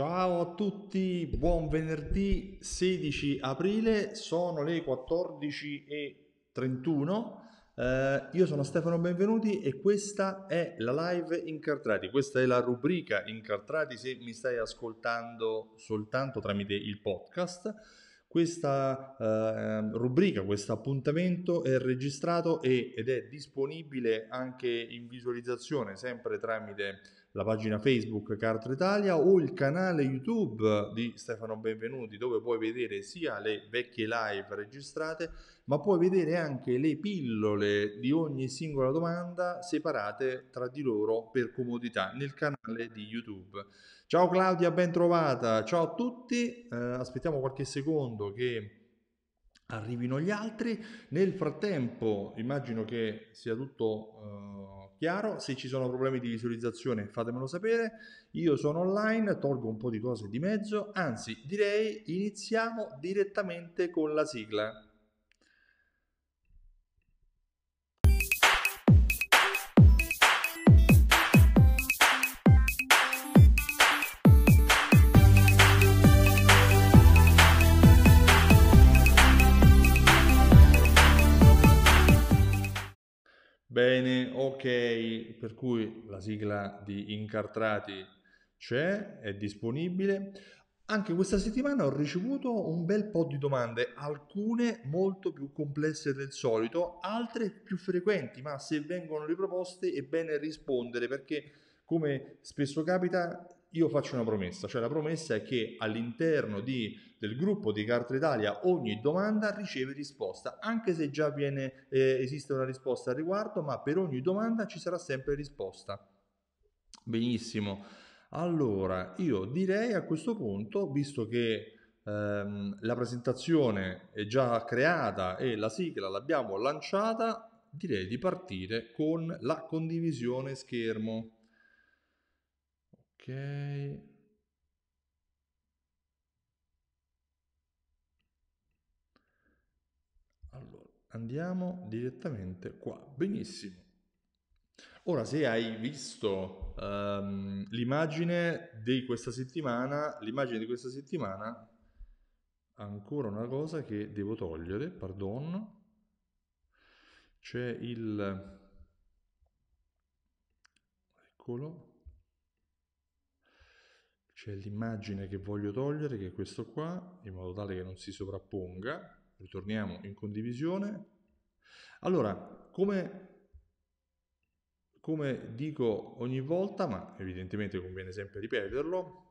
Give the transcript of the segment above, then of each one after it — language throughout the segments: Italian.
Ciao a tutti, buon venerdì 16 aprile, sono le 14.31. Eh, io sono Stefano Benvenuti e questa è la live Incartrati, questa è la rubrica Incartrati se mi stai ascoltando soltanto tramite il podcast. Questa eh, rubrica, questo appuntamento è registrato e, ed è disponibile anche in visualizzazione sempre tramite la pagina Facebook Cartra Italia o il canale YouTube di Stefano Benvenuti dove puoi vedere sia le vecchie live registrate ma puoi vedere anche le pillole di ogni singola domanda separate tra di loro per comodità nel canale di YouTube. Ciao Claudia, ben trovata, ciao a tutti, eh, aspettiamo qualche secondo che arrivino gli altri. Nel frattempo immagino che sia tutto... Eh, chiaro? Se ci sono problemi di visualizzazione fatemelo sapere, io sono online, tolgo un po' di cose di mezzo, anzi direi iniziamo direttamente con la sigla. Bene, ok, per cui la sigla di Incartrati c'è, è disponibile. Anche questa settimana ho ricevuto un bel po' di domande, alcune molto più complesse del solito, altre più frequenti, ma se vengono riproposte è bene rispondere perché come spesso capita io faccio una promessa, cioè la promessa è che all'interno di del gruppo di Carta Italia ogni domanda riceve risposta, anche se già viene, eh, esiste una risposta al riguardo, ma per ogni domanda ci sarà sempre risposta. Benissimo. Allora, io direi a questo punto, visto che ehm, la presentazione è già creata e la sigla l'abbiamo lanciata, direi di partire con la condivisione schermo. Ok. andiamo direttamente qua. Benissimo. Ora, se hai visto um, l'immagine di questa settimana, l'immagine di questa settimana, ancora una cosa che devo togliere, pardon, c'è il... eccolo, c'è l'immagine che voglio togliere, che è questo qua, in modo tale che non si sovrapponga, ritorniamo in condivisione. Allora, come, come dico ogni volta, ma evidentemente conviene sempre ripeterlo,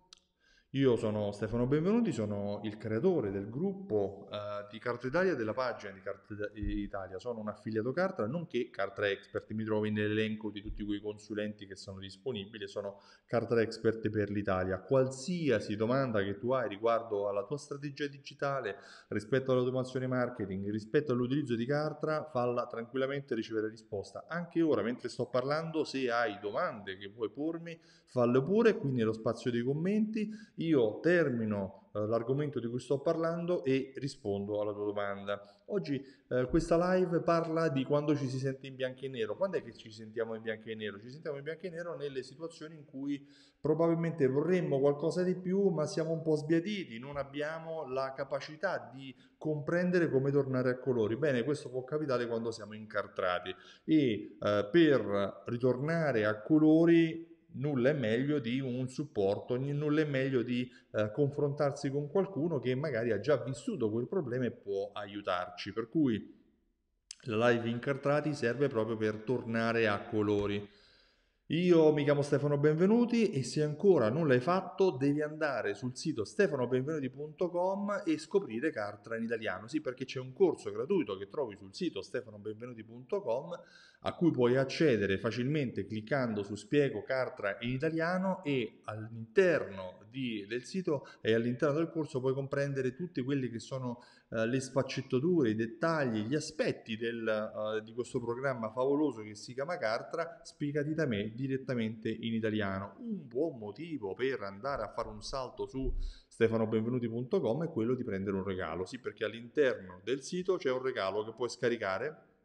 io sono Stefano Benvenuti, sono il creatore del gruppo uh, di Carta Italia della pagina di Carta Italia. Sono un affiliato Cartra, nonché Cartra Expert. Mi trovo nell'elenco di tutti quei consulenti che sono disponibili. Sono Cartra Expert per l'Italia. Qualsiasi domanda che tu hai riguardo alla tua strategia digitale, rispetto all'automazione marketing, rispetto all'utilizzo di Cartra, falla tranquillamente ricevere risposta. Anche ora, mentre sto parlando, se hai domande che vuoi pormi, falle pure qui nello spazio dei commenti io termino eh, l'argomento di cui sto parlando e rispondo alla tua domanda. Oggi eh, questa live parla di quando ci si sente in bianco e nero. Quando è che ci sentiamo in bianco e nero? Ci sentiamo in bianco e nero nelle situazioni in cui probabilmente vorremmo qualcosa di più, ma siamo un po' sbiaditi, non abbiamo la capacità di comprendere come tornare a colori. Bene, questo può capitare quando siamo incartrati e eh, per ritornare a colori nulla è meglio di un supporto, nulla è meglio di eh, confrontarsi con qualcuno che magari ha già vissuto quel problema e può aiutarci. Per cui la live incartrati serve proprio per tornare a colori. Io mi chiamo Stefano Benvenuti e se ancora non l'hai fatto devi andare sul sito stefanobenvenuti.com e scoprire Cartra in italiano. Sì, perché c'è un corso gratuito che trovi sul sito stefanobenvenuti.com a cui puoi accedere facilmente cliccando su spiego Cartra in italiano e all'interno di, del sito e all'interno del corso puoi comprendere tutte quelle che sono eh, le sfaccettature, i dettagli, gli aspetti del, eh, di questo programma favoloso che si chiama Cartra spiegati da me direttamente in italiano. Un buon motivo per andare a fare un salto su stefanobenvenuti.com è quello di prendere un regalo, sì perché all'interno del sito c'è un regalo che puoi scaricare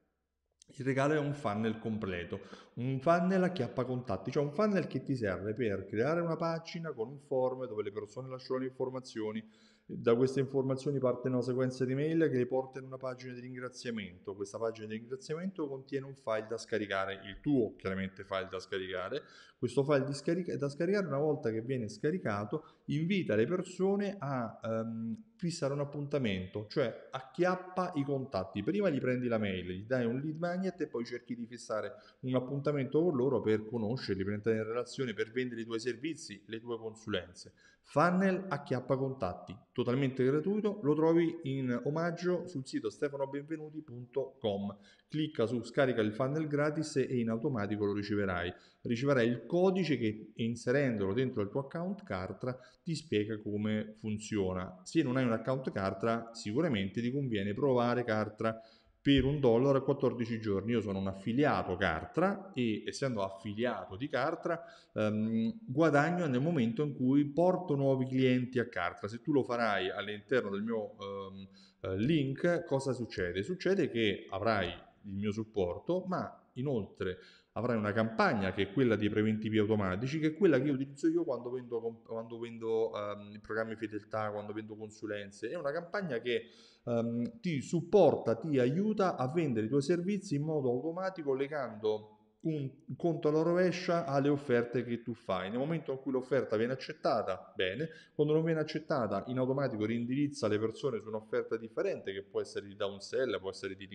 il regalo è un funnel completo, un funnel a chiappa contatti, cioè un funnel che ti serve per creare una pagina con un form dove le persone lasciano le informazioni, da queste informazioni parte una sequenza di mail che le porta in una pagina di ringraziamento. Questa pagina di ringraziamento contiene un file da scaricare, il tuo chiaramente file da scaricare. Questo file scarica- da scaricare una volta che viene scaricato invita le persone a ehm, fissare un appuntamento, cioè acchiappa i contatti. Prima gli prendi la mail, gli dai un lead magnet e poi cerchi di fissare un appuntamento con loro per conoscerli, per entrare in relazione, per vendere i tuoi servizi, le tue consulenze. Funnel acchiappa contatti, totalmente gratuito, lo trovi in omaggio sul sito stefanobenvenuti.com. Clicca su scarica il funnel gratis e in automatico lo riceverai. Riceverai il codice che inserendolo dentro il tuo account Cartra ti spiega come funziona. Se non hai un account Cartra, sicuramente ti conviene provare Cartra per un dollaro a 14 giorni. Io sono un affiliato Cartra e essendo affiliato di Cartra ehm, guadagno nel momento in cui porto nuovi clienti a Cartra. Se tu lo farai all'interno del mio ehm, eh, link, cosa succede? Succede che avrai il mio supporto, ma Inoltre avrai una campagna che è quella dei preventivi automatici, che è quella che io utilizzo io quando vendo, quando vendo um, programmi fedeltà, quando vendo consulenze. È una campagna che um, ti supporta, ti aiuta a vendere i tuoi servizi in modo automatico legando un conto alla rovescia alle offerte che tu fai. Nel momento in cui l'offerta viene accettata, bene, quando non viene accettata, in automatico rindirizza le persone su un'offerta differente che può essere di downsell, può essere di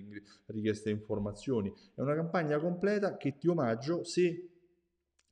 richieste informazioni. È una campagna completa che ti omaggio se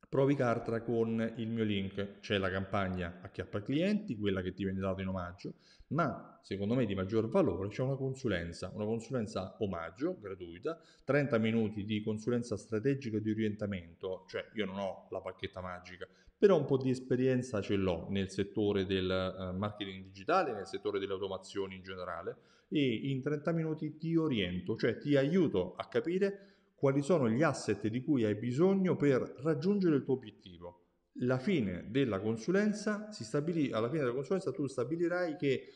provi Cartra con il mio link. C'è la campagna acchiappa clienti, quella che ti viene dato in omaggio, ma secondo me di maggior valore c'è una consulenza, una consulenza omaggio, gratuita, 30 minuti di consulenza strategica di orientamento, cioè io non ho la pacchetta magica, però un po' di esperienza ce l'ho nel settore del eh, marketing digitale, nel settore delle automazioni in generale e in 30 minuti ti oriento, cioè ti aiuto a capire quali sono gli asset di cui hai bisogno per raggiungere il tuo obiettivo la fine della consulenza, stabilì, alla fine della consulenza tu stabilirai che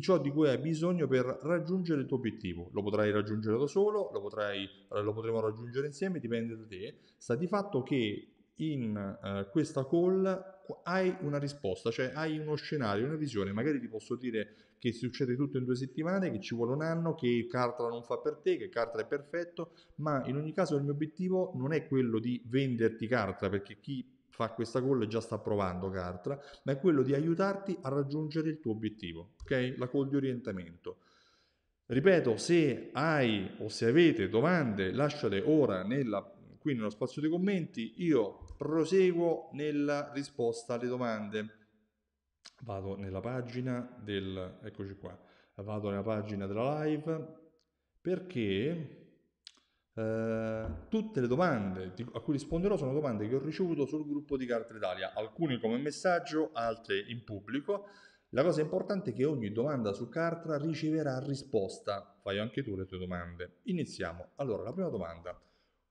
ciò di cui hai bisogno per raggiungere il tuo obiettivo. Lo potrai raggiungere da solo, lo, potrai, eh, lo potremo raggiungere insieme, dipende da te. Sta di fatto che in eh, questa call hai una risposta, cioè hai uno scenario, una visione. Magari ti posso dire che succede tutto in due settimane, che ci vuole un anno, che Cartra non fa per te, che Cartra è perfetto, ma in ogni caso il mio obiettivo non è quello di venderti Cartra, perché chi fa questa call e già sta provando Cartra, ma è quello di aiutarti a raggiungere il tuo obiettivo, ok? La call di orientamento. Ripeto, se hai o se avete domande, lasciate ora nella, qui nello spazio dei commenti, io proseguo nella risposta alle domande. Vado nella pagina del, eccoci qua, vado nella pagina della live perché eh, tutte le domande a cui risponderò sono domande che ho ricevuto sul gruppo di Carta Italia, alcune come messaggio, altre in pubblico. La cosa importante è che ogni domanda su Cartra riceverà risposta. Fai anche tu le tue domande. Iniziamo. Allora, la prima domanda.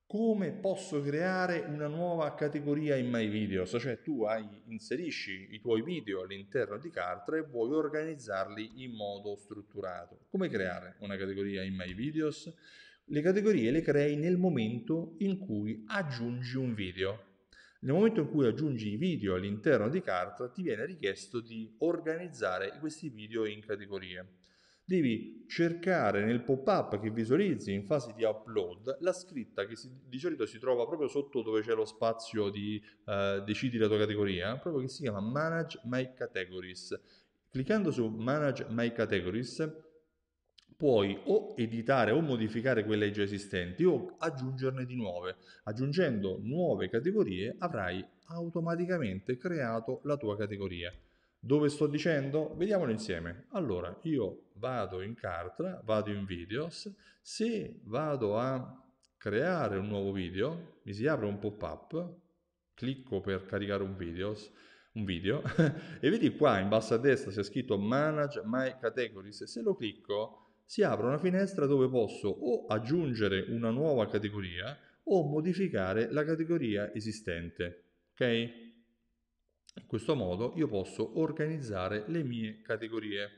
Come posso creare una nuova categoria in My Videos? Cioè tu hai, inserisci i tuoi video all'interno di Cartra e vuoi organizzarli in modo strutturato. Come creare una categoria in My Videos? Le categorie le crei nel momento in cui aggiungi un video. Nel momento in cui aggiungi i video all'interno di carta ti viene richiesto di organizzare questi video in categorie. Devi cercare nel pop-up che visualizzi in fase di upload la scritta che si, di solito si trova proprio sotto dove c'è lo spazio di eh, decidi la tua categoria, proprio che si chiama Manage My Categories. Cliccando su Manage My Categories puoi o editare o modificare quelle già esistenti o aggiungerne di nuove. Aggiungendo nuove categorie avrai automaticamente creato la tua categoria. Dove sto dicendo? Vediamolo insieme. Allora, io vado in Cartra, vado in Videos, se vado a creare un nuovo video, mi si apre un pop-up, clicco per caricare un videos, un video e vedi qua in basso a destra c'è scritto manage my categories se lo clicco si apre una finestra dove posso o aggiungere una nuova categoria o modificare la categoria esistente. Ok? In questo modo io posso organizzare le mie categorie.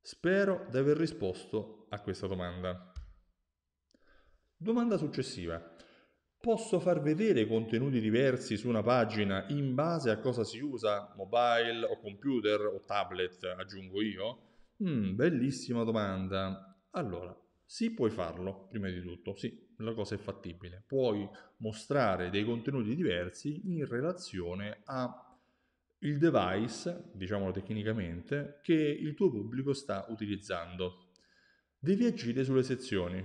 Spero di aver risposto a questa domanda. Domanda successiva. Posso far vedere contenuti diversi su una pagina in base a cosa si usa, mobile o computer o tablet, aggiungo io? Mm, bellissima domanda. Allora, sì, puoi farlo, prima di tutto, sì, la cosa è fattibile. Puoi mostrare dei contenuti diversi in relazione a il device, diciamolo tecnicamente, che il tuo pubblico sta utilizzando. Devi agire sulle sezioni,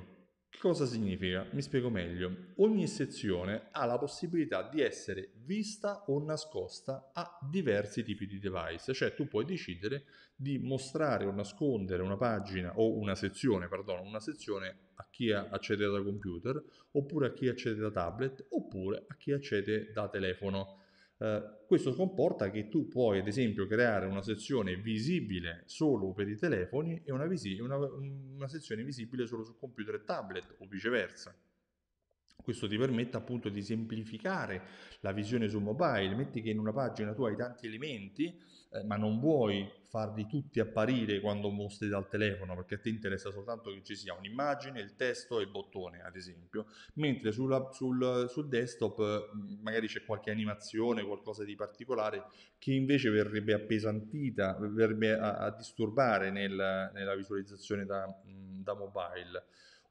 Cosa significa? Mi spiego meglio. Ogni sezione ha la possibilità di essere vista o nascosta a diversi tipi di device, cioè tu puoi decidere di mostrare o nascondere una pagina o una sezione, perdono, una sezione a chi accede da computer, oppure a chi accede da tablet, oppure a chi accede da telefono. Eh, questo comporta che tu puoi ad esempio creare una sezione visibile solo per i telefoni e una, visi- una, una, sezione visibile solo su computer e tablet o viceversa. Questo ti permette appunto di semplificare la visione su mobile, metti che in una pagina tu hai tanti elementi eh, ma non vuoi farli tutti apparire quando mostri dal telefono, perché a te interessa soltanto che ci sia un'immagine, il testo e il bottone, ad esempio, mentre sulla, sul, sul, desktop mm, magari c'è qualche animazione, qualcosa di particolare che invece verrebbe appesantita, verrebbe a, a disturbare nel, nella visualizzazione da, mm, da mobile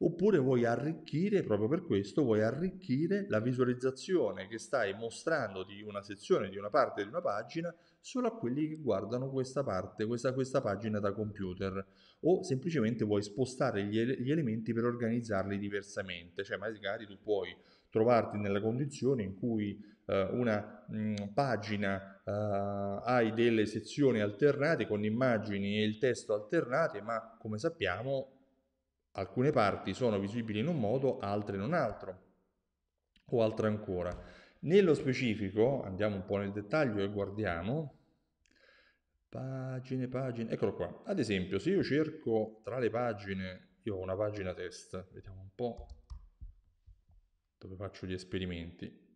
oppure vuoi arricchire, proprio per questo, vuoi arricchire la visualizzazione che stai mostrando di una sezione, di una parte di una pagina solo a quelli che guardano questa parte, questa, questa pagina da computer o semplicemente vuoi spostare gli, gli elementi per organizzarli diversamente, cioè magari tu puoi trovarti nella condizione in cui eh, una mh, mm, pagina eh, hai delle sezioni alternate con immagini e il testo alternate, ma come sappiamo alcune parti sono visibili in un modo, altre in un altro o altre ancora. Nello specifico, andiamo un po' nel dettaglio e guardiamo, pagine, pagine, eccolo qua. Ad esempio, se io cerco tra le pagine, io ho una pagina test, vediamo un po' dove faccio gli esperimenti.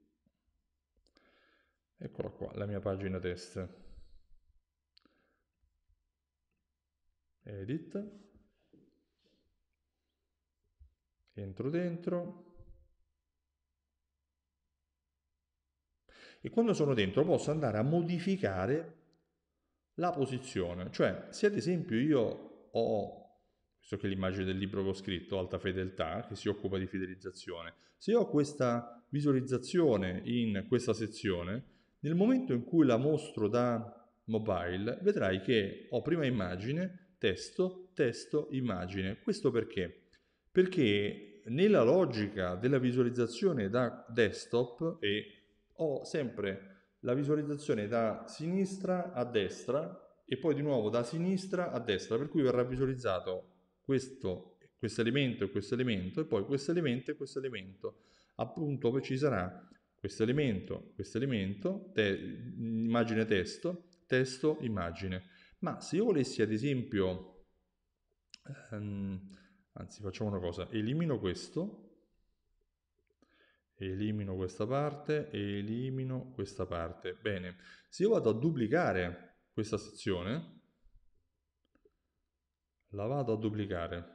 Eccolo qua, la mia pagina test. Edit. Entro dentro. e quando sono dentro posso andare a modificare la posizione. Cioè, se ad esempio io ho visto che l'immagine del libro che ho scritto, Alta Fedeltà, che si occupa di fidelizzazione, se ho questa visualizzazione in questa sezione, nel momento in cui la mostro da mobile, vedrai che ho prima immagine, testo, testo, immagine. Questo perché? Perché nella logica della visualizzazione da desktop e ho sempre la visualizzazione da sinistra a destra e poi di nuovo da sinistra a destra, per cui verrà visualizzato questo, questo elemento e questo elemento e poi questo elemento e questo elemento. Appunto poi ci sarà questo elemento, questo elemento, te, immagine testo, testo immagine. Ma se io volessi ad esempio, ehm, anzi facciamo una cosa, elimino questo elimino questa parte e elimino questa parte. Bene, se io vado a duplicare questa sezione, la vado a duplicare,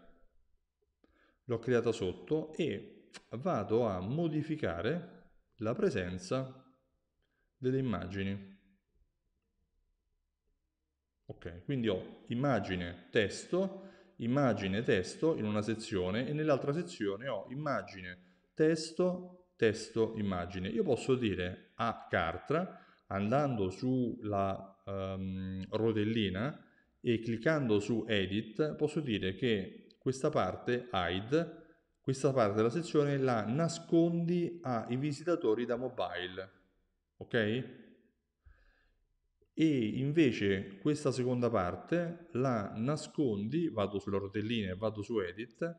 l'ho creata sotto e vado a modificare la presenza delle immagini. Ok, quindi ho immagine, testo, immagine, testo in una sezione e nell'altra sezione ho immagine, testo testo, immagine. Io posso dire a Cartra, andando sulla um, ehm, rodellina e cliccando su Edit, posso dire che questa parte hide, questa parte della sezione la nascondi ai visitatori da mobile, ok? E invece questa seconda parte la nascondi, vado sulla rotellina e vado su edit,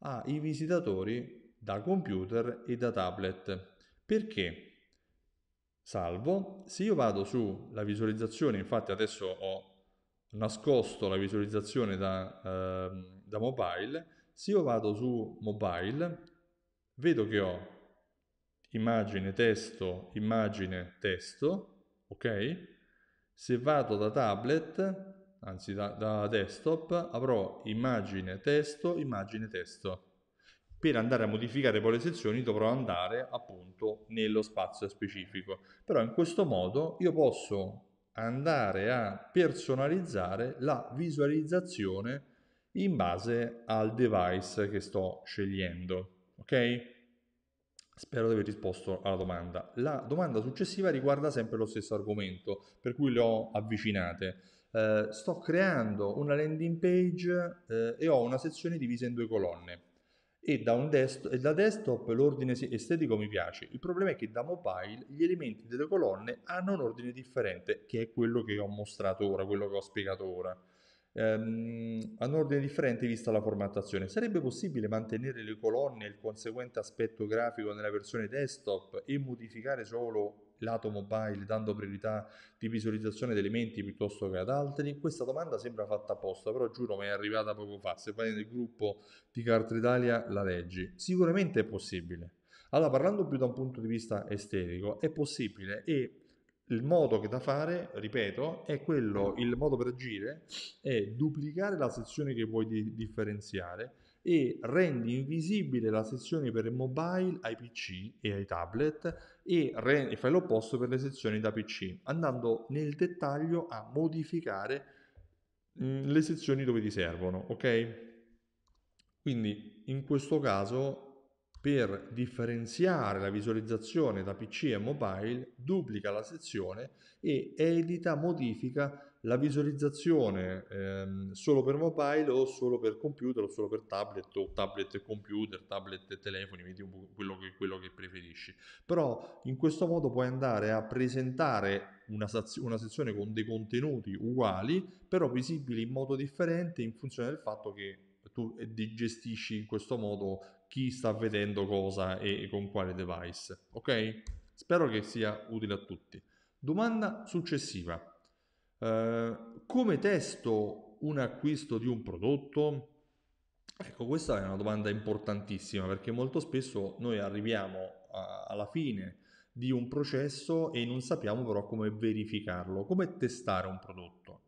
ai visitatori da computer e da tablet. Perché? Salvo, se io vado sulla visualizzazione, infatti adesso ho nascosto la visualizzazione da, eh, da mobile, se io vado su mobile vedo che ho immagine, testo, immagine, testo, ok? Se vado da tablet, anzi da, da desktop, avrò immagine, testo, immagine, testo per andare a modificare poi le sezioni dovrò andare appunto nello spazio specifico. Però in questo modo io posso andare a personalizzare la visualizzazione in base al device che sto scegliendo. Ok? Spero di aver risposto alla domanda. La domanda successiva riguarda sempre lo stesso argomento, per cui le ho avvicinate. Eh, sto creando una landing page eh, e ho una sezione divisa in due colonne e da, dest- e da, desktop l'ordine estetico mi piace. Il problema è che da mobile gli elementi delle colonne hanno un ordine differente, che è quello che ho mostrato ora, quello che ho spiegato ora. Ehm, hanno un ordine differente vista la formattazione. Sarebbe possibile mantenere le colonne e il conseguente aspetto grafico nella versione desktop e modificare solo lato mobile dando priorità di visualizzazione di elementi piuttosto che ad altri? Questa domanda sembra fatta apposta, però giuro mi è arrivata poco fa, se vai nel gruppo di Carta Italia la leggi. Sicuramente è possibile. Allora, parlando più da un punto di vista estetico, è possibile e il modo che da fare, ripeto, è quello, il modo per agire è duplicare la sezione che vuoi di differenziare e rendi invisibile la sezione per mobile ai PC e ai tablet e, re- e fai l'opposto per le sezioni da PC, andando nel dettaglio a modificare mh, mm, le sezioni dove ti servono, ok? Quindi in questo caso per differenziare la visualizzazione da PC e mobile duplica la sezione e edita, modifica la visualizzazione ehm, solo per mobile o solo per computer o solo per tablet o tablet e computer, tablet e telefoni, vedi quello che, quello che preferisci. Però in questo modo puoi andare a presentare una, saz- una sezione con dei contenuti uguali, però visibili in modo differente in funzione del fatto che tu eh, gestisci in questo modo chi sta vedendo cosa e con quale device. Ok? Spero che sia utile a tutti. Domanda successiva. Eh, come testo un acquisto di un prodotto? Ecco, questa è una domanda importantissima perché molto spesso noi arriviamo a, alla fine di un processo e non sappiamo però come verificarlo, come testare un prodotto.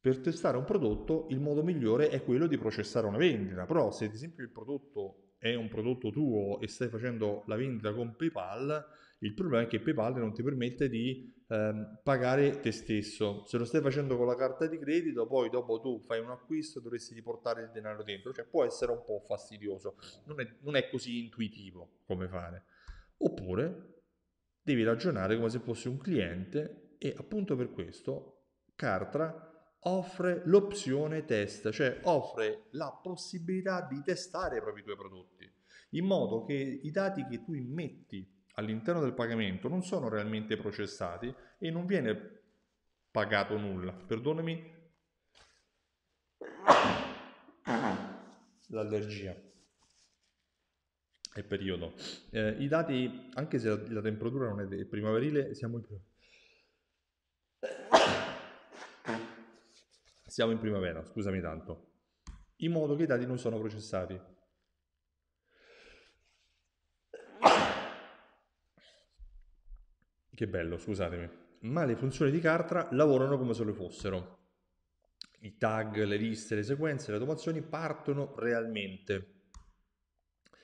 Per testare un prodotto il modo migliore è quello di processare una vendita, però se ad esempio il prodotto è un prodotto tuo e stai facendo la vendita con PayPal, il problema è che PayPal non ti permette di Ehm, pagare te stesso. Se lo stai facendo con la carta di credito, poi dopo tu fai un acquisto dovresti riportare il denaro dentro, cioè può essere un po' fastidioso, non è, non è così intuitivo come fare. Oppure devi ragionare come se fossi un cliente e appunto per questo Cartra offre l'opzione test, cioè offre la possibilità di testare i propri tuoi prodotti, in modo che i dati che tu immetti all'interno del pagamento non sono realmente processati e non viene pagato nulla. Perdonami l'allergia è periodo. Eh, I dati, anche se la, la temperatura non è primaverile, siamo in... siamo in primavera, scusami tanto, in modo che i dati non sono processati. che bello, scusatemi, ma le funzioni di Cartra lavorano come se lo fossero. I tag, le liste, le sequenze, le automazioni partono realmente.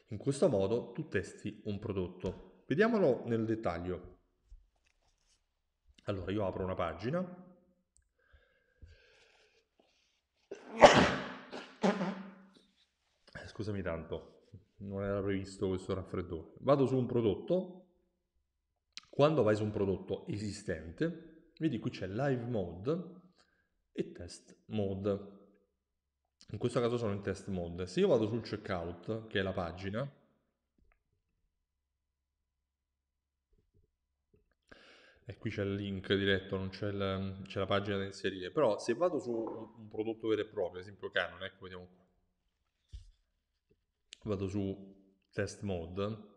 In questo modo tu testi un prodotto. Vediamolo nel dettaglio. Allora, io apro una pagina. Scusami tanto, non era previsto questo raffreddore. Vado su un prodotto quando vai su un prodotto esistente, vedi qui c'è live mode e test mode. In questo caso sono in test mode. Se io vado sul checkout, che è la pagina, e qui c'è il link diretto, non c'è la, la, pagina da inserire, però se vado su un, prodotto vero e proprio, ad esempio Canon, ecco, vediamo qua, vado su test mode,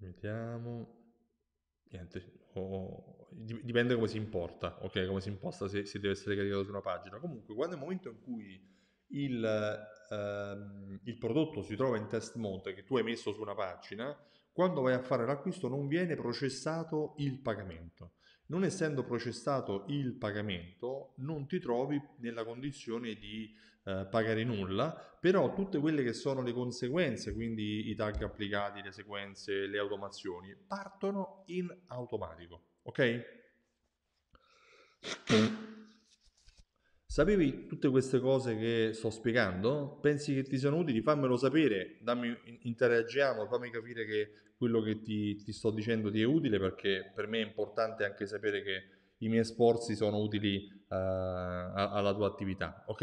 Vediamo. Niente, oh, dipende come si importa, ok? Come si imposta se, se, deve essere caricato su una pagina. Comunque, quando è il momento in cui il, ehm, il prodotto si trova in test mode che tu hai messo su una pagina, quando vai a fare l'acquisto non viene processato il pagamento non essendo processato il pagamento, non ti trovi nella condizione di eh, pagare nulla, però tutte quelle che sono le conseguenze, quindi i tag applicati, le sequenze, le automazioni, partono in automatico, ok? Sapevi tutte queste cose che sto spiegando? Pensi che ti siano utili? Fammelo sapere, dammi, interagiamo, fammi capire che quello che ti, ti, sto dicendo ti è utile perché per me è importante anche sapere che i miei sforzi sono utili uh, alla tua attività, ok?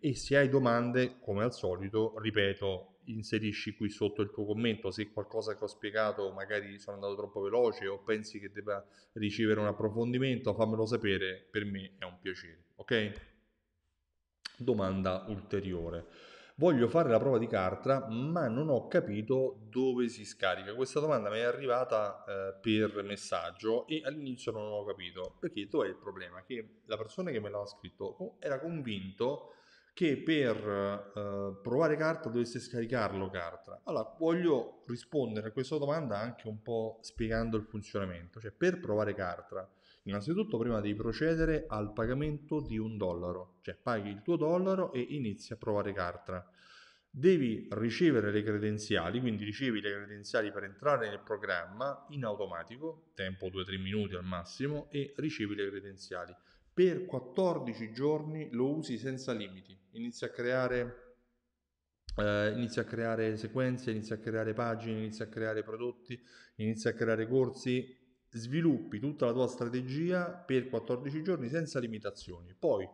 E se hai domande, come al solito, ripeto, inserisci qui sotto il tuo commento se qualcosa che ho spiegato magari sono andato troppo veloce o pensi che debba ricevere un approfondimento, fammelo sapere, per me è un piacere, ok? Domanda ulteriore. Voglio fare la prova di Cartra, ma non ho capito dove si scarica. Questa domanda mi è arrivata eh, per messaggio e all'inizio non ho capito. Perché dov'è il problema? Che la persona che me l'aveva scritto oh, era convinto che per eh, provare carta dovesse scaricarlo carta. Allora, voglio rispondere a questa domanda anche un po' spiegando il funzionamento, cioè per provare carta Innanzitutto prima devi procedere al pagamento di un dollaro, cioè paghi il tuo dollaro e inizi a provare Cartra. Devi ricevere le credenziali, quindi ricevi le credenziali per entrare nel programma in automatico, tempo 2-3 minuti al massimo, e ricevi le credenziali. Per 14 giorni lo usi senza limiti, inizi a creare Uh, inizia a creare sequenze, inizia a creare pagine, inizia a creare prodotti, inizia a creare corsi, sviluppi tutta la tua strategia per 14 giorni senza limitazioni. Poi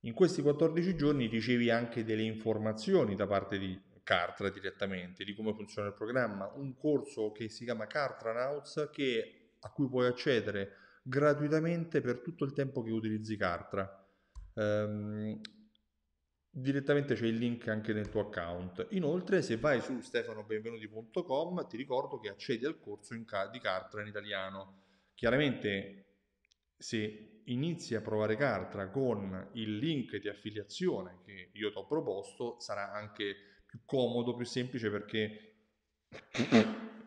in questi 14 giorni ricevi anche delle informazioni da parte di Cartra direttamente di come funziona il programma, un corso che si chiama Cartra Nauts che, a cui puoi accedere gratuitamente per tutto il tempo che utilizzi Cartra. Um, direttamente c'è il link anche nel tuo account. Inoltre, se vai su stefanobenvenuti.com, ti ricordo che accedi al corso ca- di Cartra in italiano. Chiaramente, se inizi a provare Cartra con il link di affiliazione che io ti ho proposto, sarà anche più comodo, più semplice perché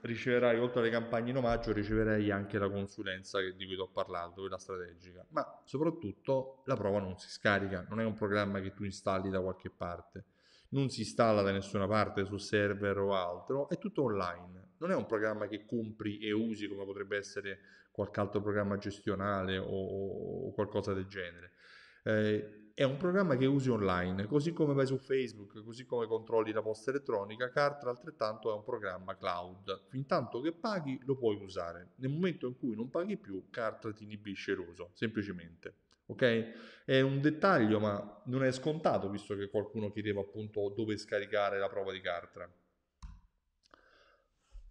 riceverai, oltre alle campagne in omaggio, riceverai anche la consulenza di cui ti ho parlato, quella strategica, ma soprattutto la prova non si scarica, non è un programma che tu installi da qualche parte, non si installa da nessuna parte su server o altro, è tutto online. Non è un programma che compri e usi come potrebbe essere qualche altro programma gestionale o, o qualcosa del genere. Eh, è un programma che usi online, così come vai su Facebook, così come controlli la posta elettronica, Cartra altrettanto è un programma cloud. Fintanto che paghi lo puoi usare. Nel momento in cui non paghi più, Cartra ti inibisce l'uso, semplicemente. Ok? È un dettaglio, ma non è scontato, visto che qualcuno chiedeva appunto dove scaricare la prova di Cartra.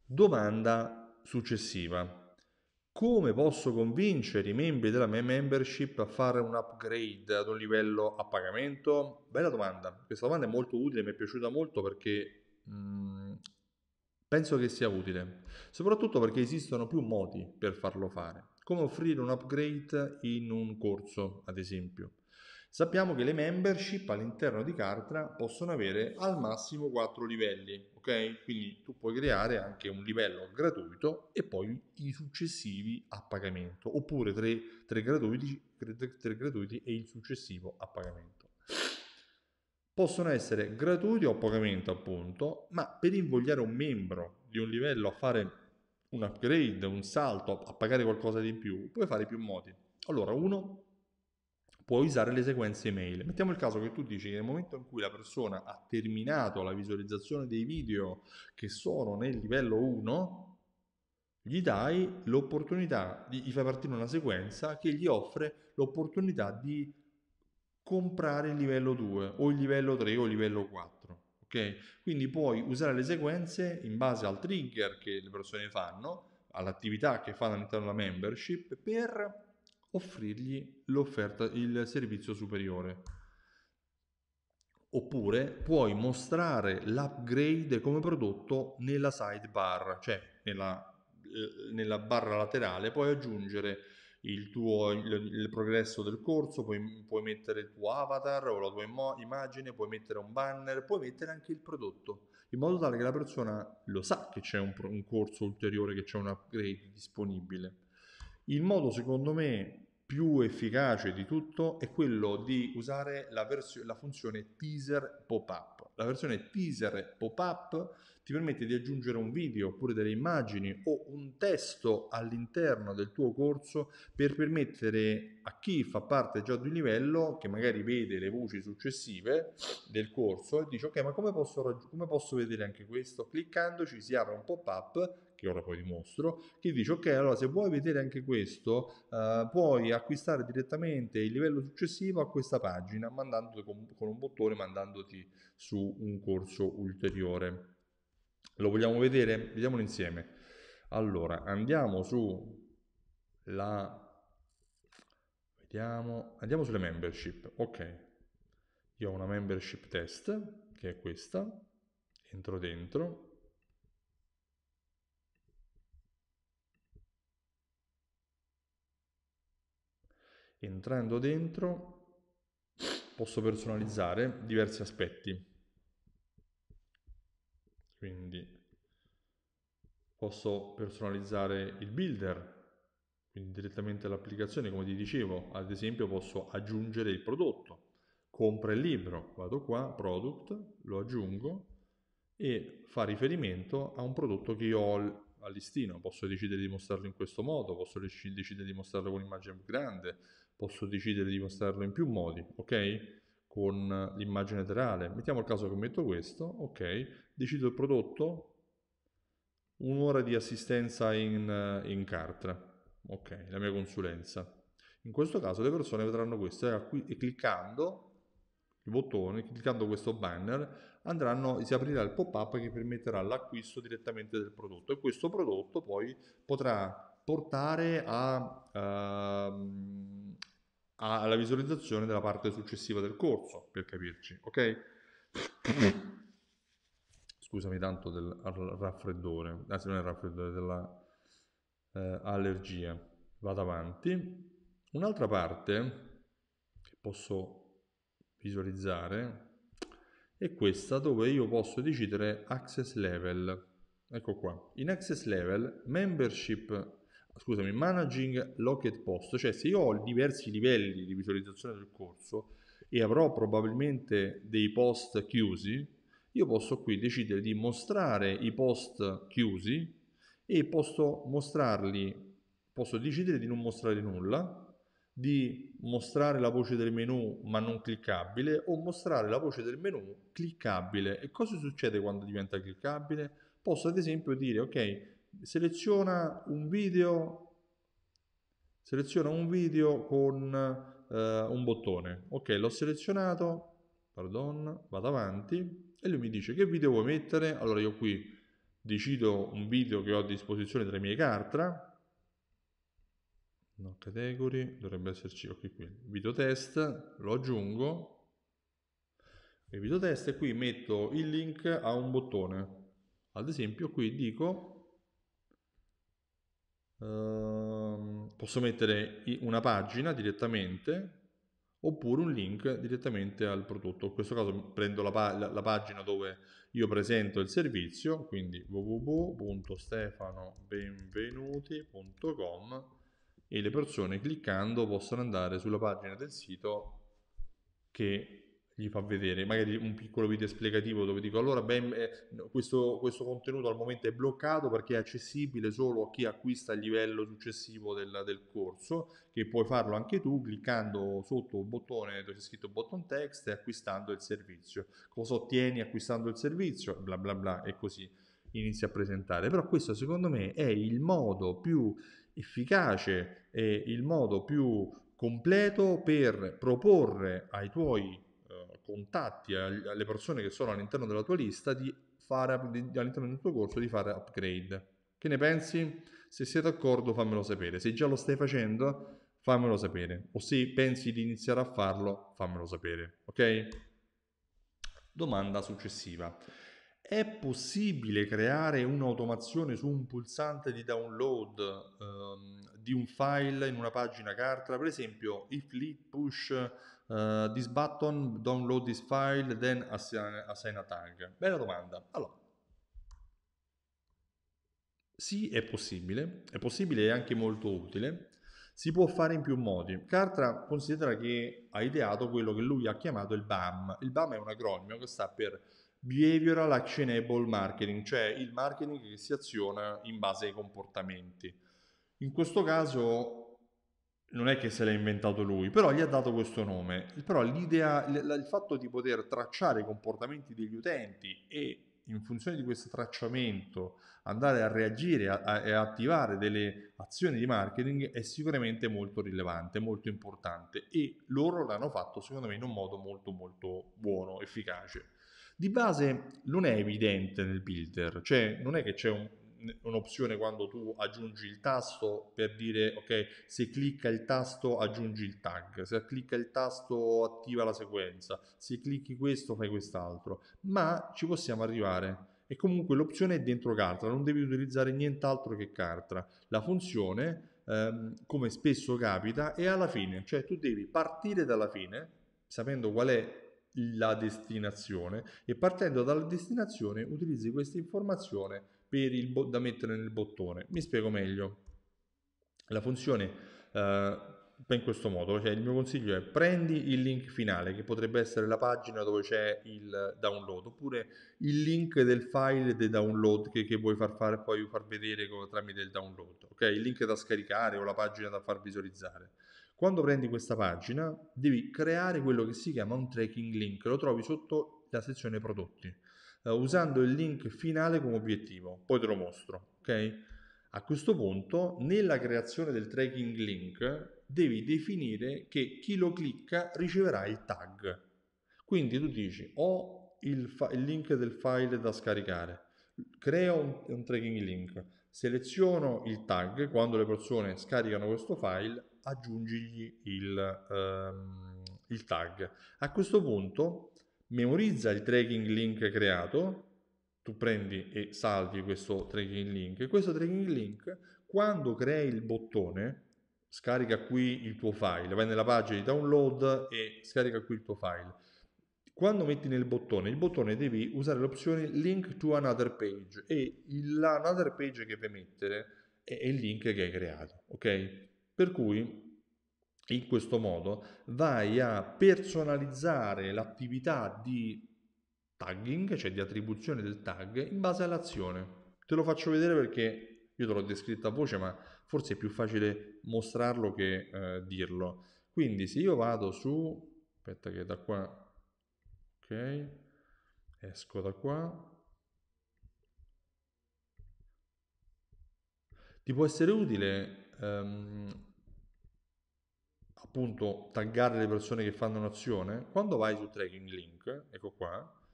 Domanda successiva come posso convincere i membri della mia membership a fare un upgrade ad un livello a pagamento? Bella domanda, questa domanda è molto utile, mi è piaciuta molto perché mh, mm, penso che sia utile, soprattutto perché esistono più modi per farlo fare, come offrire un upgrade in un corso, ad esempio Sappiamo che le membership all'interno di Cartra possono avere al massimo 4 livelli, ok? Quindi tu puoi creare anche un livello gratuito e poi i successivi a pagamento, oppure 3, 3, gratuiti, 3, 3 gratuiti e il successivo a pagamento. Possono essere gratuiti o a pagamento appunto, ma per invogliare un membro di un livello a fare un upgrade, un salto, a pagare qualcosa di più, puoi fare più modi. Allora, uno, puoi usare le sequenze email. Mettiamo il caso che tu dici che nel momento in cui la persona ha terminato la visualizzazione dei video che sono nel livello 1, gli dai l'opportunità, di, gli fai partire una sequenza che gli offre l'opportunità di comprare il livello 2 o il livello 3 o il livello 4. Ok? Quindi puoi usare le sequenze in base al trigger che le persone fanno, all'attività che fanno all'interno della membership per offrirgli l'offerta, il servizio superiore. Oppure puoi mostrare l'upgrade come prodotto nella sidebar, cioè nella, eh, nella barra laterale, puoi aggiungere il tuo il, il progresso del corso, puoi, puoi, mettere il tuo avatar o la tua immo- immagine, puoi mettere un banner, puoi mettere anche il prodotto, in modo tale che la persona lo sa che c'è un, un corso ulteriore, che c'è un upgrade disponibile. Il modo secondo me più efficace di tutto è quello di usare la, versio- la funzione teaser pop-up. La versione teaser pop-up ti permette di aggiungere un video oppure delle immagini o un testo all'interno del tuo corso per permettere a chi fa parte già di un livello, che magari vede le voci successive del corso e dice ok ma come posso, raggi- come posso vedere anche questo? Cliccandoci si apre un pop-up che ora poi dimostro, che dice ok allora se vuoi vedere anche questo eh, puoi acquistare direttamente il livello successivo a questa pagina mandandoti con, con un bottone mandandoti su un corso ulteriore. Lo vogliamo vedere? Vediamolo insieme. Allora andiamo su la vediamo andiamo sulle membership ok io ho una membership test che è questa entro dentro entrando dentro posso personalizzare diversi aspetti quindi posso personalizzare il builder quindi direttamente l'applicazione come ti dicevo ad esempio posso aggiungere il prodotto compra il libro vado qua product lo aggiungo e fa riferimento a un prodotto che io ho a listino, posso decidere di mostrarlo in questo modo, posso decidere di mostrarlo con un'immagine più grande, posso decidere di mostrarlo in più modi, ok? Con l'immagine laterale. Mettiamo il caso che metto questo, ok? Decido il prodotto, un'ora di assistenza in, in cart, ok? La mia consulenza. In questo caso le persone vedranno questo e, eh, qui, e cliccando il bottone, cliccando questo banner andranno, si aprirà il pop-up che permetterà l'acquisto direttamente del prodotto e questo prodotto poi potrà portare a... Uh, alla visualizzazione della parte successiva del corso, per capirci, ok? Scusami tanto del raffreddore, anzi non è il raffreddore, della eh, allergia. Vado avanti. Un'altra parte che posso visualizzare è questa dove io posso decidere access level. Ecco qua. In access level, membership, scusami, managing locket post, cioè se io ho diversi livelli di visualizzazione del corso e avrò probabilmente dei post chiusi, io posso qui decidere di mostrare i post chiusi e posso mostrarli, posso decidere di non mostrare nulla di mostrare la voce del menu ma non cliccabile o mostrare la voce del menu cliccabile. E cosa succede quando diventa cliccabile? Posso ad esempio dire ok, seleziona un video, seleziona un video con eh, un bottone. Ok, l'ho selezionato, pardon, vado avanti e lui mi dice che video vuoi mettere? Allora io qui decido un video che ho a disposizione tra le mie cartra no category, dovrebbe esserci, ok qui, video test, lo aggiungo, e video test e qui metto il link a un bottone, ad esempio qui dico, eh, posso mettere una pagina direttamente, oppure un link direttamente al prodotto. In questo caso prendo la, pa la, la pagina dove io presento il servizio, quindi www.stefanobenvenuti.com e le persone cliccando possono andare sulla pagina del sito che gli fa vedere magari un piccolo video esplicativo dove dico allora ben, eh, questo, questo, contenuto al momento è bloccato perché è accessibile solo a chi acquista il livello successivo del, del corso che puoi farlo anche tu cliccando sotto un bottone dove c'è scritto button text e acquistando il servizio cosa ottieni acquistando il servizio bla bla bla e così inizia a presentare però questo secondo me è il modo più efficace e il modo più completo per proporre ai tuoi eh, contatti, alle persone che sono all'interno della tua lista, di fare all'interno del tuo corso di fare upgrade. Che ne pensi? Se sei d'accordo fammelo sapere. Se già lo stai facendo, fammelo sapere. O se pensi di iniziare a farlo, fammelo sapere. Ok? Domanda successiva. È possibile creare un'automazione su un pulsante di download ehm, di un file in una pagina carta, per esempio if lead push uh, this button, download this file, then assign, assign a tag? Bella domanda. Allora, sì, è possibile, è possibile e anche molto utile. Si può fare in più modi. Cartra considera che ha ideato quello che lui ha chiamato il BAM. Il BAM è un acronimo che sta per Behavioral Actionable Marketing, cioè il marketing che si aziona in base ai comportamenti. In questo caso non è che se l'ha inventato lui, però gli ha dato questo nome. Però l'idea, il fatto di poter tracciare i comportamenti degli utenti e in funzione di questo tracciamento andare a reagire e attivare delle azioni di marketing è sicuramente molto rilevante, molto importante e loro l'hanno fatto secondo me in un modo molto molto buono, efficace. Di base non è evidente nel builder, cioè non è che c'è un, un'opzione quando tu aggiungi il tasto per dire ok se clicca il tasto aggiungi il tag se clicca il tasto attiva la sequenza se clicchi questo fai quest'altro ma ci possiamo arrivare e comunque l'opzione è dentro Cartra non devi utilizzare nient'altro che Cartra la funzione ehm, come spesso capita è alla fine cioè tu devi partire dalla fine sapendo qual è la destinazione e partendo dalla destinazione utilizzi questa informazione per bo- da mettere nel bottone. Mi spiego meglio. La funzione eh, in questo modo, cioè il mio consiglio è prendi il link finale che potrebbe essere la pagina dove c'è il download oppure il link del file del download che, che vuoi far fare poi far vedere tramite il download, ok? Il link da scaricare o la pagina da far visualizzare. Quando prendi questa pagina devi creare quello che si chiama un tracking link, lo trovi sotto la sezione prodotti, eh, usando il link finale come obiettivo, poi te lo mostro, ok? A questo punto nella creazione del tracking link devi definire che chi lo clicca riceverà il tag. Quindi tu dici ho il, fa- il link del file da scaricare, creo un, un tracking link, seleziono il tag quando le persone scaricano questo file aggiungigli il, ehm, il tag. A questo punto memorizza il tracking link creato, tu prendi e salvi questo tracking link. Questo tracking link, quando crei il bottone, scarica qui il tuo file, vai nella pagina di download e scarica qui il tuo file. Quando metti nel bottone, il bottone devi usare l'opzione link to another page e l'another page che vuoi mettere è il link che hai creato, ok? Per cui in questo modo vai a personalizzare l'attività di tagging, cioè di attribuzione del tag, in base all'azione. Te lo faccio vedere perché io te l'ho descritto a voce, ma forse è più facile mostrarlo che eh, dirlo. Quindi se io vado su... Aspetta che da qua... Ok, esco da qua. Ti può essere utile ehm, appunto taggare le persone che fanno un'azione, quando vai su tracking link, ecco qua,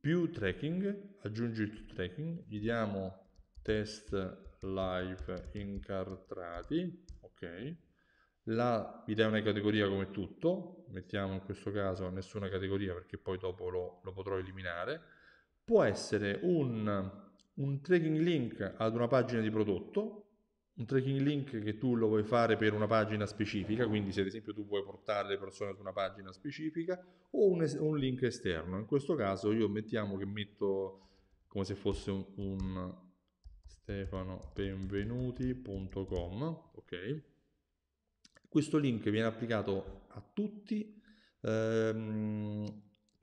più tracking, aggiungi il tracking, gli diamo test live incartrati, ok, la vi dai una categoria come tutto, mettiamo in questo caso nessuna categoria perché poi dopo lo, lo potrò eliminare, può essere un un tracking link ad una pagina di prodotto, un tracking link che tu lo vuoi fare per una pagina specifica, quindi se ad esempio tu vuoi portare le persone su una pagina specifica, o un, es- un link esterno. In questo caso io mettiamo che metto come se fosse un, un stefanobenvenuti.com, ok? Questo link viene applicato a tutti. Ehm,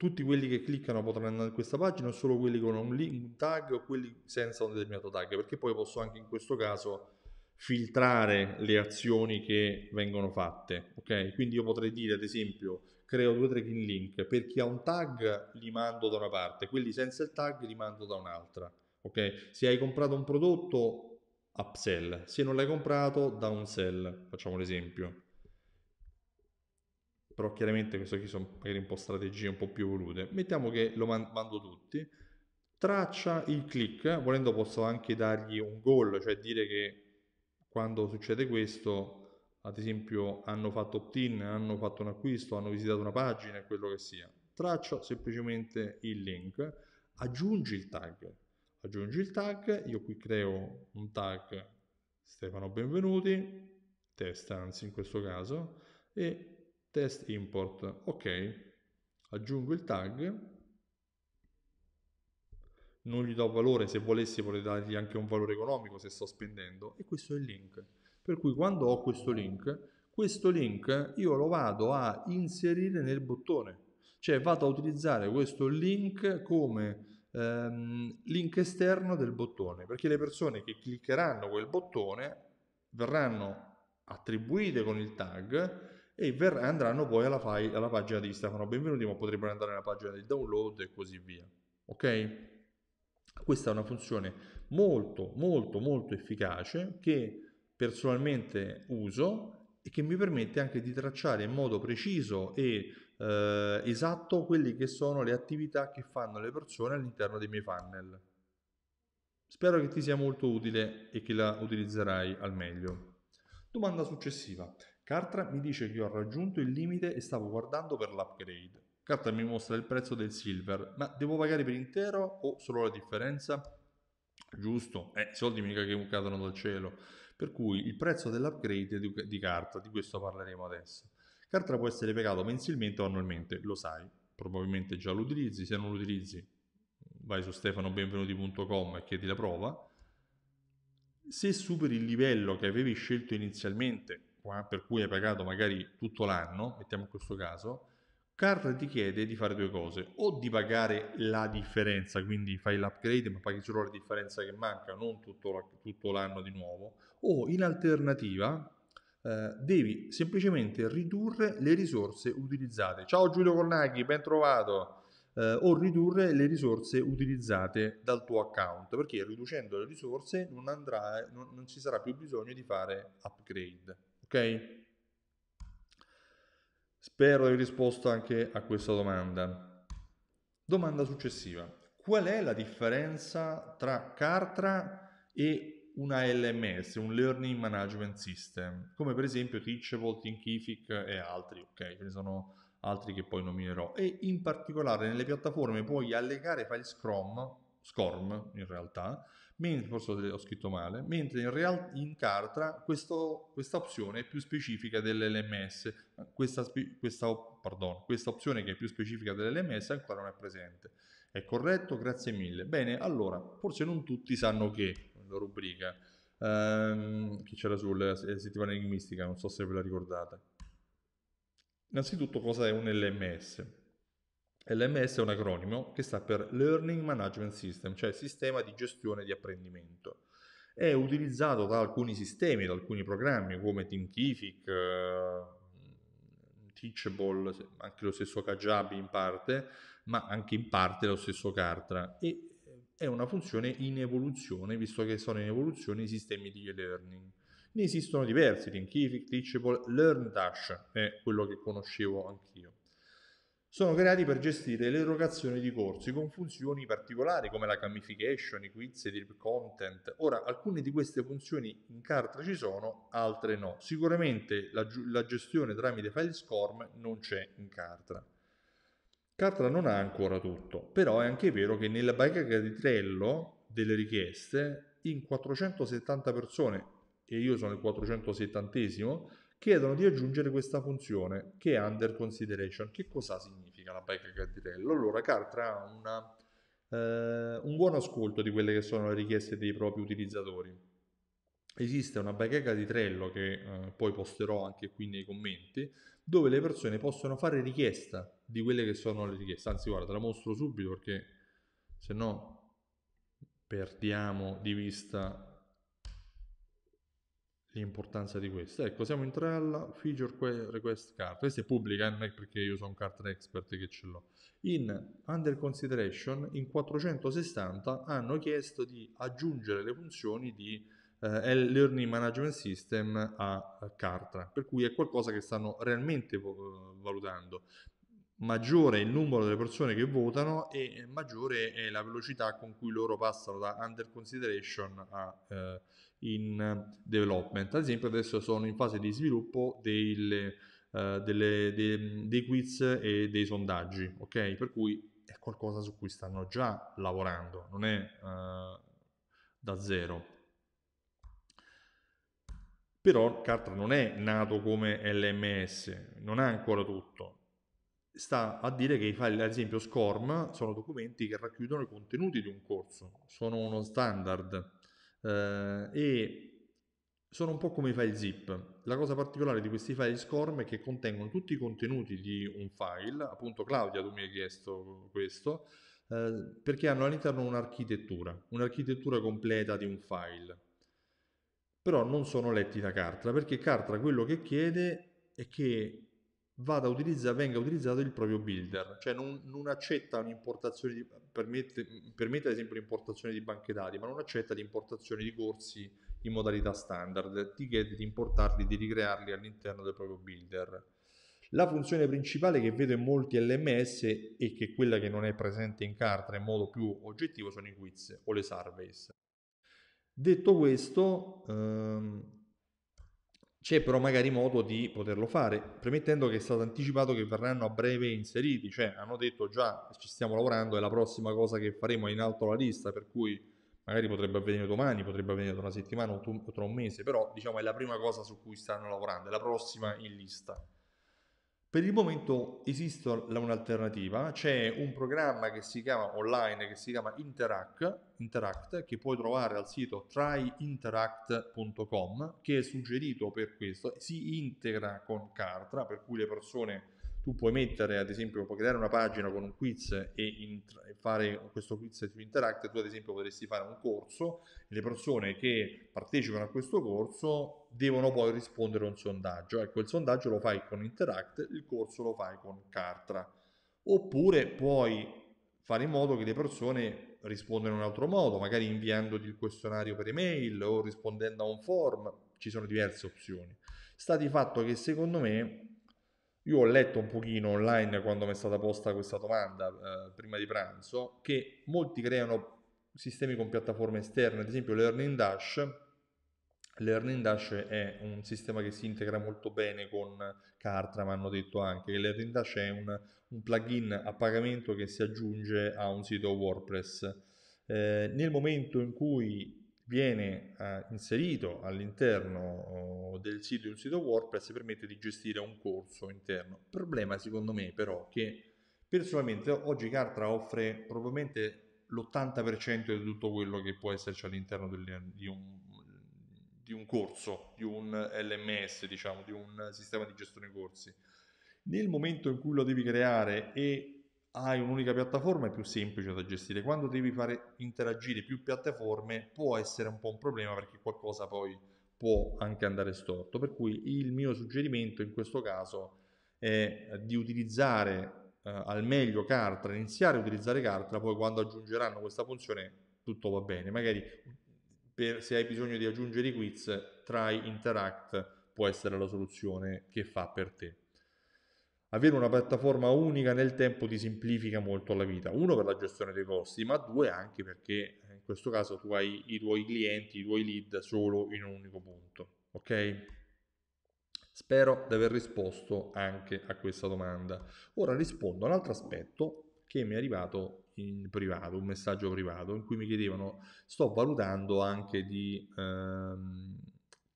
tutti quelli che cliccano potranno andare in questa pagina o solo quelli con un, link, un tag o quelli senza un determinato tag perché poi posso anche in questo caso filtrare le azioni che vengono fatte ok quindi io potrei dire ad esempio creo due tracking link per chi ha un tag li mando da una parte quelli senza il tag li mando da un'altra ok se hai comprato un prodotto upsell se non l'hai comprato da un sell facciamo l'esempio però chiaramente questo qui sono magari un po' strategie un po' più evolute. Mettiamo che lo man- mando tutti, traccia il click, volendo posso anche dargli un goal, cioè dire che quando succede questo, ad esempio hanno fatto opt-in, hanno fatto un acquisto, hanno visitato una pagina, quello che sia. Traccio semplicemente il link, aggiungi il tag, aggiungi il tag, io qui creo un tag Stefano Benvenuti, test anzi in questo caso, e test import, ok, aggiungo il tag, non gli do valore, se volessi potrei dargli anche un valore economico se sto spendendo e questo è il link. Per cui quando ho questo link, questo link io lo vado a inserire nel bottone, cioè vado a utilizzare questo link come ehm, link esterno del bottone, perché le persone che cliccheranno quel bottone verranno attribuite con il tag e ver- andranno poi alla, file, alla pagina di Stefano Benvenuti, ma potrebbero andare alla pagina di download e così via. Ok? Questa è una funzione molto, molto, molto efficace che personalmente uso e che mi permette anche di tracciare in modo preciso e eh, esatto quelle che sono le attività che fanno le persone all'interno dei miei funnel. Spero che ti sia molto utile e che la utilizzerai al meglio. Domanda successiva. Cartra mi dice che ho raggiunto il limite e stavo guardando per l'upgrade. Cartra mi mostra il prezzo del silver, ma devo pagare per intero o solo la differenza? Giusto, eh, soldi mica che cadono dal cielo. Per cui il prezzo dell'upgrade di, di carta, di questo parleremo adesso. Cartra può essere pagato mensilmente o annualmente, lo sai, probabilmente già lo utilizzi, se non lo utilizzi vai su stefanobenvenuti.com e chiedi la prova. Se superi il livello che avevi scelto inizialmente, per cui hai pagato magari tutto l'anno, mettiamo questo caso, Carl ti chiede di fare due cose, o di pagare la differenza, quindi fai l'upgrade ma paghi solo la differenza che manca, non tutto, la, tutto l'anno di nuovo, o in alternativa eh, devi semplicemente ridurre le risorse utilizzate. Ciao Giulio Cornaghi, ben trovato! Eh, o ridurre le risorse utilizzate dal tuo account, perché riducendo le risorse non, andrà, eh, non, non ci sarà più bisogno di fare upgrade. Ok? Spero di aver risposto anche a questa domanda. Domanda successiva. Qual è la differenza tra Cartra e una LMS, un Learning Management System, come per esempio Teachable, Thinkific e altri, ok? Ce ne sono altri che poi nominerò. E in particolare nelle piattaforme puoi allegare file Scrum, Scorm in realtà, mentre, forse ho scritto male, mentre in, real, in Cartra questo, questa opzione è più specifica dell'LMS, questa, questa, pardon, questa opzione che è più specifica dell'LMS ancora non è presente. È corretto? Grazie mille. Bene, allora, forse non tutti sanno che, la rubrica, ehm, che c'era sulla eh, settimana enigmistica, non so se ve la ricordate. Innanzitutto cosa è un LMS? LMS è un acronimo che sta per Learning Management System, cioè sistema di gestione di apprendimento. È utilizzato da alcuni sistemi, da alcuni programmi come Thinkific, eh, Teachable, anche lo stesso Kajabi in parte, ma anche in parte lo stesso Kartra. E è una funzione in evoluzione, visto che sono in evoluzione i sistemi di e-learning. Ne esistono diversi, Thinkific, Teachable, LearnDash è quello che conoscevo anch'io sono creati per gestire l'erogazione di corsi con funzioni particolari come la gamification, i quiz il content. Ora, alcune di queste funzioni in carta ci sono, altre no. Sicuramente la, la gestione tramite file SCORM non c'è in carta. Carta non ha ancora tutto, però è anche vero che nella bacheca di Trello delle richieste in 470 persone, e io sono il 470esimo, chiedono di aggiungere questa funzione che è under consideration. Che cosa significa la back cardirello? Allora, Cartra ha una, eh, un buon ascolto di quelle che sono le richieste dei propri utilizzatori. Esiste una bacheca di Trello che eh, poi posterò anche qui nei commenti, dove le persone possono fare richiesta di quelle che sono le richieste. Anzi, guarda, te la mostro subito perché se no perdiamo di vista l'importanza di questo. Ecco, siamo in Trello, feature request card. Questa è pubblica, eh, non è perché io sono un card expert che ce l'ho. In under consideration, in 460 hanno chiesto di aggiungere le funzioni di eh, Learning Management System a Cartra, per cui è qualcosa che stanno realmente eh, valutando. Maggiore il numero delle persone che votano e maggiore è la velocità con cui loro passano da under consideration a eh, in eh, development. Ad esempio adesso sono in fase di sviluppo delle, uh, delle, de, dei quiz e dei sondaggi, ok? Per cui è qualcosa su cui stanno già lavorando, non è uh, da zero. Però Cartra non è nato come LMS, non ha ancora tutto. Sta a dire che i file, ad esempio SCORM, sono documenti che racchiudono i contenuti di un corso, sono uno standard eh, e sono un po' come i file zip. La cosa particolare di questi file SCORM è che contengono tutti i contenuti di un file, appunto Claudia tu mi hai chiesto questo, eh, perché hanno all'interno un'architettura, un'architettura completa di un file. Però non sono letti da Cartra, perché Cartra quello che chiede è che utilizza, venga utilizzato il proprio builder, cioè non, non accetta un'importazione, di, permette, permette, ad esempio l'importazione di banche dati, ma non accetta l'importazione di corsi in modalità standard, ti chiede di importarli, di ricrearli all'interno del proprio builder. La funzione principale che vedo in molti LMS e che è quella che non è presente in carta in modo più oggettivo sono i quiz o le surveys. Detto questo, ehm, c'è però magari modo di poterlo fare, premettendo che è stato anticipato che verranno a breve inseriti, cioè hanno detto già ci stiamo lavorando, è la prossima cosa che faremo in alto alla lista, per cui magari potrebbe avvenire domani, potrebbe avvenire tra una settimana o tra un mese, però diciamo è la prima cosa su cui stanno lavorando, è la prossima in lista. Per il momento esiste un'alternativa, c'è un programma che si chiama online, che si chiama Interact, Interact che puoi trovare al sito tryinteract.com, che è suggerito per questo, si integra con Cartra, per cui le persone tu puoi mettere, ad esempio, puoi creare una pagina con un quiz e, in, e fare questo quiz su Interact, tu ad esempio potresti fare un corso e le persone che partecipano a questo corso devono poi rispondere a un sondaggio. Ecco, il sondaggio lo fai con Interact, il corso lo fai con Cartra. Oppure puoi fare in modo che le persone rispondano in un altro modo, magari inviandoti il questionario per email o rispondendo a un form, ci sono diverse opzioni. Sta di fatto che secondo me io ho letto un pochino online quando mi è stata posta questa domanda eh, prima di pranzo che molti creano sistemi con piattaforme esterne, ad esempio Learning Dash. Learning Dash è un sistema che si integra molto bene con Cartra, mi hanno detto anche che Learning Dash è un, un, plugin a pagamento che si aggiunge a un sito WordPress. Eh, nel momento in cui viene eh, inserito all'interno oh, del sito di un sito WordPress e permette di gestire un corso interno. problema secondo me però che personalmente oggi Cartra offre probabilmente l'80% di tutto quello che può esserci all'interno del, di, un, di un corso, di un LMS, diciamo, di un sistema di gestione corsi. Nel momento in cui lo devi creare e hai un'unica piattaforma è più semplice da gestire. Quando devi fare interagire più piattaforme può essere un po' un problema perché qualcosa poi può anche andare storto. Per cui il mio suggerimento in questo caso è eh, di utilizzare eh, al meglio Kartra, iniziare a utilizzare Kartra, poi quando aggiungeranno questa funzione tutto va bene. Magari per, se hai bisogno di aggiungere i quiz, Try Interact può essere la soluzione che fa per te. Avere una piattaforma unica nel tempo ti semplifica molto la vita, uno per la gestione dei costi, ma due anche perché eh, in questo caso tu hai i tuoi clienti, i tuoi lead solo in un unico punto. Ok? Spero di aver risposto anche a questa domanda. Ora rispondo a un altro aspetto che mi è arrivato in privato, un messaggio privato in cui mi chiedevano sto valutando anche di ehm,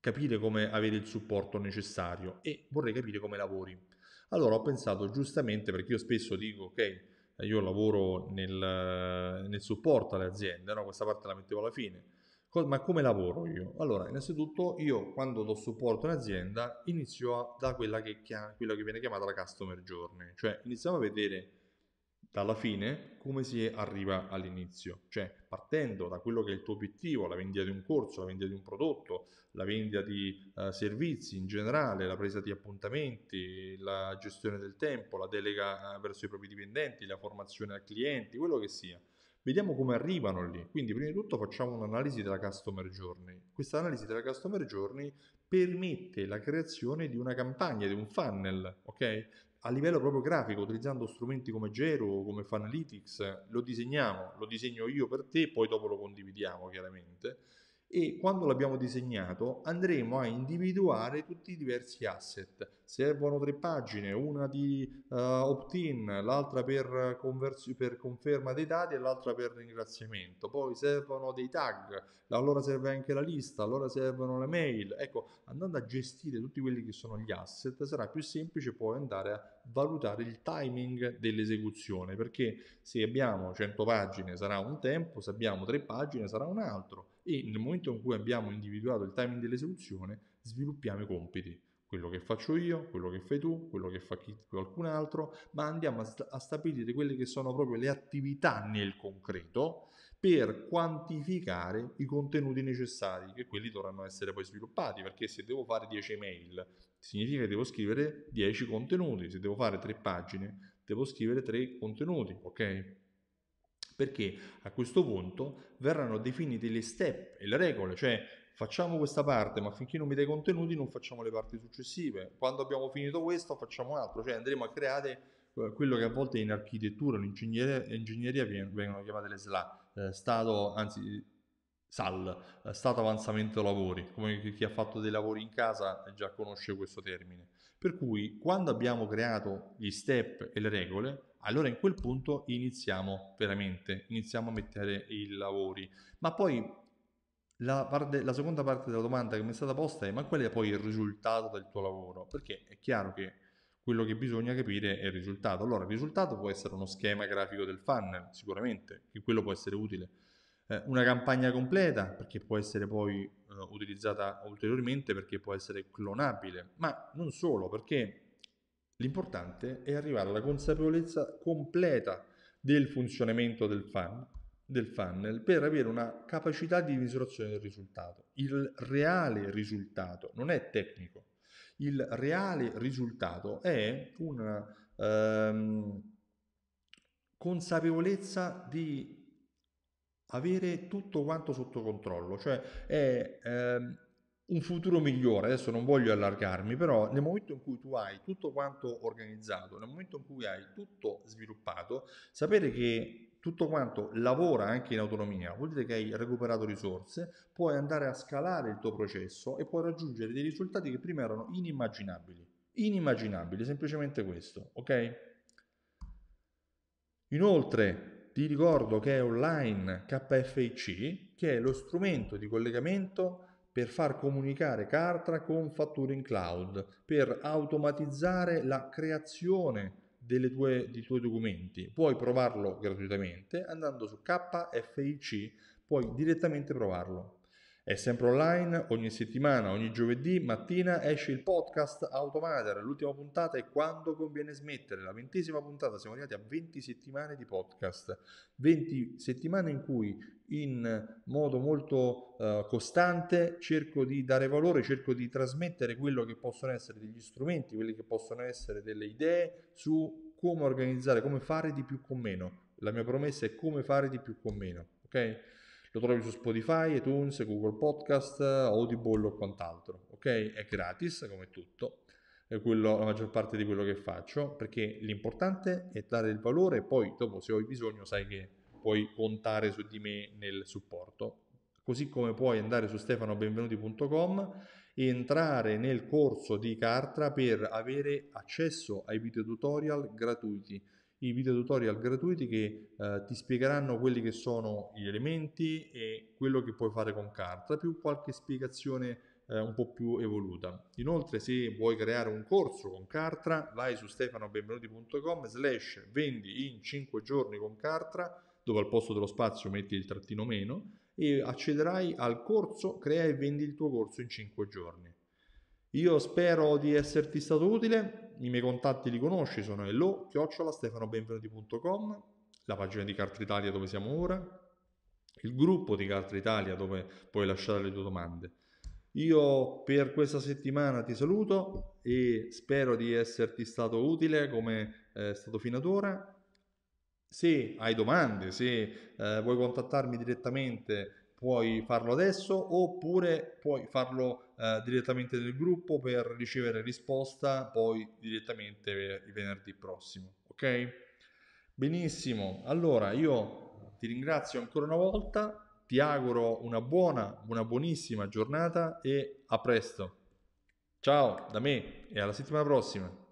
capire come avere il supporto necessario e vorrei capire come lavori. Allora ho pensato giustamente, perché io spesso dico, ok, eh, io lavoro nel, nel supporto alle aziende, no? questa parte la mettevo alla fine, ma come lavoro io? Allora, innanzitutto io quando do supporto all'azienda inizio da quella che, quella che viene chiamata la customer journey, cioè iniziamo a vedere dalla fine come si arriva all'inizio, cioè partendo da quello che è il tuo obiettivo, la vendita di un corso, la vendita di un prodotto, la vendita di eh, servizi in generale, la presa di appuntamenti, la gestione del tempo, la delega eh, verso i propri dipendenti, la formazione al cliente, quello che sia. Vediamo come arrivano lì. Quindi prima di tutto facciamo un'analisi della customer journey. Questa analisi della customer journey permette la creazione di una campagna, di un funnel, ok? a livello proprio grafico, utilizzando strumenti come Gero, come Fanalytics, lo disegniamo, lo disegno io per te, poi dopo lo condividiamo chiaramente e quando l'abbiamo disegnato andremo a individuare tutti i diversi asset. Servono tre pagine, una di uh, opt-in, l'altra per, convers- per, conferma dei dati e l'altra per ringraziamento. Poi servono dei tag, allora serve anche la lista, allora servono le mail. Ecco, andando a gestire tutti quelli che sono gli asset sarà più semplice poi andare a valutare il timing dell'esecuzione, perché se abbiamo 100 pagine sarà un tempo, se abbiamo 3 pagine sarà un altro e nel momento in cui abbiamo individuato il timing dell'esecuzione sviluppiamo i compiti quello che faccio io, quello che fai tu, quello che fa chi, qualcun altro, ma andiamo a, st- a stabilire quelle che sono proprio le attività nel concreto per quantificare i contenuti necessari, che quelli dovranno essere poi sviluppati, perché se devo fare 10 mail significa che devo scrivere 10 contenuti, se devo fare 3 pagine devo scrivere 3 contenuti, ok? Perché a questo punto verranno definite le step e le regole, cioè facciamo questa parte, ma finché non mi dai contenuti non facciamo le parti successive. Quando abbiamo finito questo facciamo altro, cioè andremo a creare eh, quello che a volte in architettura, in ingegneria, vengono chiamate le slide eh, stato, anzi SAL, eh, stato avanzamento lavori, come chi ha fatto dei lavori in casa già conosce questo termine. Per cui quando abbiamo creato gli step e le regole, allora in quel punto iniziamo veramente, iniziamo a mettere i lavori. Ma poi la, parte, la seconda parte della domanda che mi è stata posta è ma qual è poi il risultato del tuo lavoro? Perché è chiaro che quello che bisogna capire è il risultato. Allora, il risultato può essere uno schema grafico del funnel, sicuramente, che quello può essere utile. Eh, una campagna completa, perché può essere poi eh, utilizzata ulteriormente, perché può essere clonabile, ma non solo, perché l'importante è arrivare alla consapevolezza completa del funzionamento del funnel, del funnel per avere una capacità di misurazione del risultato. Il reale risultato non è tecnico, il reale risultato è una ehm, consapevolezza di avere tutto quanto sotto controllo, cioè è ehm, un futuro migliore. Adesso non voglio allargarmi, però nel momento in cui tu hai tutto quanto organizzato, nel momento in cui hai tutto sviluppato, sapere che tutto quanto lavora anche in autonomia, vuol dire che hai recuperato risorse, puoi andare a scalare il tuo processo e puoi raggiungere dei risultati che prima erano inimmaginabili. Inimmaginabili, semplicemente questo, ok? Inoltre ti ricordo che è online KFIC, che è lo strumento di collegamento per far comunicare Cartra con Fatturing Cloud, per automatizzare la creazione delle due, dei tuoi documenti. Puoi provarlo gratuitamente andando su KFIC, puoi direttamente provarlo. È sempre online, ogni settimana, ogni giovedì mattina esce il podcast Automater, l'ultima puntata è quando conviene smettere, la ventesima puntata, siamo arrivati a 20 settimane di podcast, 20 settimane in cui in modo molto uh, costante cerco di dare valore, cerco di trasmettere quello che possono essere degli strumenti, quelli che possono essere delle idee su come organizzare, come fare di più con meno. La mia promessa è come fare di più con meno, ok? Lo trovi su Spotify, iTunes, Google Podcast, Audible o quant'altro, ok? È gratis come tutto, è quello, la maggior parte di quello che faccio, perché l'importante è dare il valore e poi dopo se hai bisogno sai che puoi contare su di me nel supporto. Così come puoi andare su stefanobenvenuti.com e entrare nel corso di Cartra per avere accesso ai video tutorial gratuiti i video tutorial gratuiti che eh, ti spiegheranno quelli che sono gli elementi e quello che puoi fare con carta, più qualche spiegazione eh, un po' più evoluta. Inoltre se vuoi creare un corso con carta vai su stefanobenvenuti.com slash vendi in 5 giorni con carta dove al posto dello spazio metti il trattino meno, e accederai al corso Crea e vendi il tuo corso in 5 giorni. Io spero di esserti stato utile, i miei contatti li conosci, sono hello, chiocciola, stefanobenvenuti.com, la pagina di Carta Italia dove siamo ora, il gruppo di Carta Italia dove puoi lasciare le tue domande. Io per questa settimana ti saluto e spero di esserti stato utile come eh, è stato fino ad ora. Se hai domande, se eh, vuoi contattarmi direttamente puoi farlo adesso oppure puoi farlo eh, direttamente nel gruppo per ricevere risposta poi direttamente il venerdì prossimo, ok? Benissimo, allora io ti ringrazio ancora una volta, ti auguro una buona, una buonissima giornata e a presto. Ciao da me e alla settimana prossima.